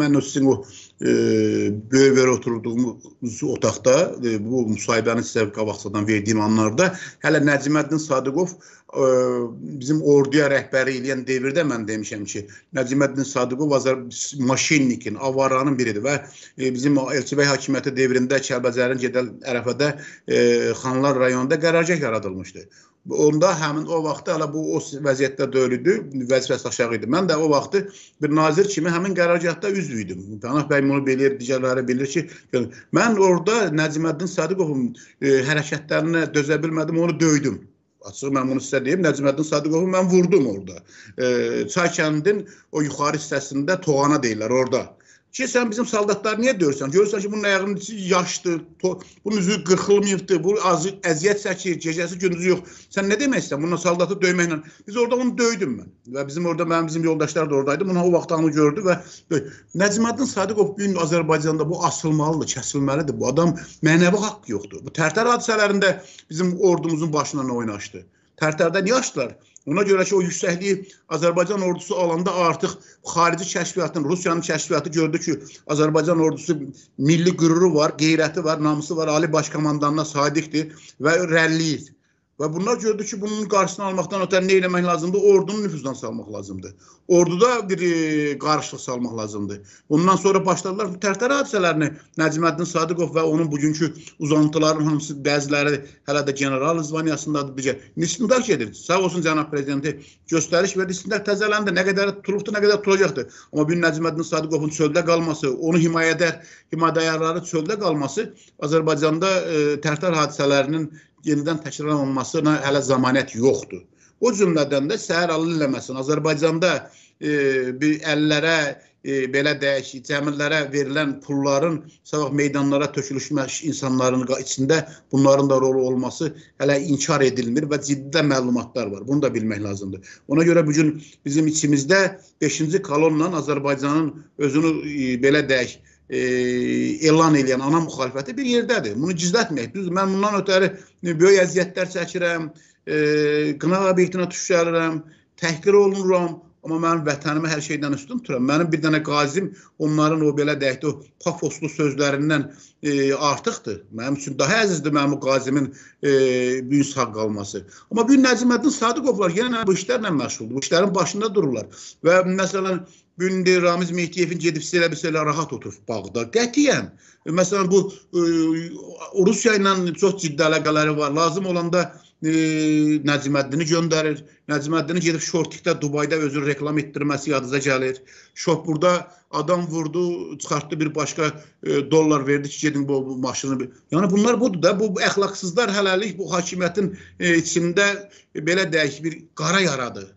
Mən sizin o e, böyük ver oturduğumuz otaqda e, bu müsahibəni sizə qabaqcadan verdiyim anlarda hələ Nəcməddin Sadıqov e, bizim orduya rəhbəri eləyən devirdə mən demişəm ki, Nəcməddin Sadıqov Azər maşinnikin, avaranın biridir və e, bizim Elçibəy hakimiyyəti devrində Kəlbəcərin gedəl ərəfədə e, Xanlar rayonunda qərargah yaradılmışdı. Onda həmin o vaxtı hələ bu o vəziyyətdə deyil idi, vəzifəsi aşağı idi. Mən də o vaxtı bir nazir kimi həmin qərargahda üzv idim. Pənah bəy bunu bilir, digərləri bilir ki, mən orada Nəcməddin Sadiqovun e, hərəkətlərinə dözə bilmədim, onu döydüm. Açıq mən bunu sizə deyim, Nəcməddin Sadiqovu mən vurdum orada. E, Çay kəndin o yuxarı hissəsində Toğana deyirlər orada ki sən bizim soldatları niyə döyürsən? Görürsən ki, bunun ayağının içi yaşdır, bunun üzü qırxılmayıbdır, bu azı əziyyət çəkir, gecəsi gündüzü yox. Sən nə demək istəyirsən? Bununla soldatı döyməklə. Biz orada onu döydüm mən. Və bizim orada mənim bizim yoldaşlar da oradaydı. Bunu o vaxt onu gördü və Nəcməddin Sadiqov bu gün Azərbaycanda bu asılmalıdır, kəsilməlidir. Bu adam mənəvi haqq yoxdur. Bu Tərtər hadisələrində bizim ordumuzun başından oynaşdı pərtərdən yaşdılar. Ona görə ki, o yüksəkliyi Azərbaycan ordusu alanda artıq xarici kəşfiyyatın, Rusiyanın kəşfiyyatı gördü ki, Azərbaycan ordusu milli qüruru var, qeyrəti var, namusu var, ali baş komandanına sadiqdir və rəlliyir. Və bunlar gördü ki, bunun qarşısını almaqdan ötə nə eləmək lazımdır? Ordunun nüfuzdan salmaq lazımdır. Orduda bir e, qarışlıq salmaq lazımdır. Bundan sonra başladılar bu tərtər hadisələrini. Nəcməddin Sadiqov və onun bugünkü uzantıların hamısı bəziləri hələ də general zvaniyasındadır. Bizə nisbində gedir. Sağ olsun cənab prezidenti göstəriş verdi. Nisbində təzələndi. Nə qədər turubdu, nə qədər duracaqdı. Amma bir Nəcməddin Sadiqovun çöldə qalması, onu himayə edər, himayədərləri çöldə qalması Azərbaycanda e, tərtər hadisələrinin yenidən təkrarlanmasına hələ zamanət yoxdur. O cümlədən də səhər alınləməsin. Azərbaycanda e, bir əllərə e, belə deyək, cəmilərə verilən pulların sabah meydanlara tökülüşmək insanların içində bunların da rolu olması hələ inkar edilmir və ciddi məlumatlar var. Bunu da bilmək lazımdır. Ona görə bu gün bizim içimizdə 5-ci kolonla Azərbaycanın özünü e, belə deyək, e, elan edən ana müxalifəti bir yerdədir. Bunu gizlətməyək. Düz mən bundan ötəri böyük əziyyətlər çəkirəm, e, qınaq obyektinə düşərəm, təhqir olunuram, amma mənim vətənimə hər şeydən üstün tuturam. Mənim bir dənə qazim onların o belə deyək də o pafoslu sözlərindən e, artıqdır. Mənim üçün daha əzizdir mənim o qazimin e, bu gün sağ qalması. Amma bu gün Nəcməddin Sadıqovlar yenə bu işlərlə məşğuldur. Bu işlərin başında dururlar. Və məsələn Gündə Ramiz Mehdiyevin gedib sizə elə bir şeylə rahat otur bağda. Qətiyyən. E, məsələn bu ə, e, Rusiya ilə çox ciddi əlaqələri var. Lazım olanda e, Nəcməddini göndərir. Nəcməddini gedib Şortikdə Dubayda özünü reklam etdirməsi yadınıza gəlir. Şof burada adam vurdu, çıxartdı bir başqa e, dollar verdi ki, gedin bu, bu maşını. Yəni bunlar budur da, bu, bu əxlaqsızlar hələlik bu hakimiyyətin e, içində e, belə deyək bir qara yaradır.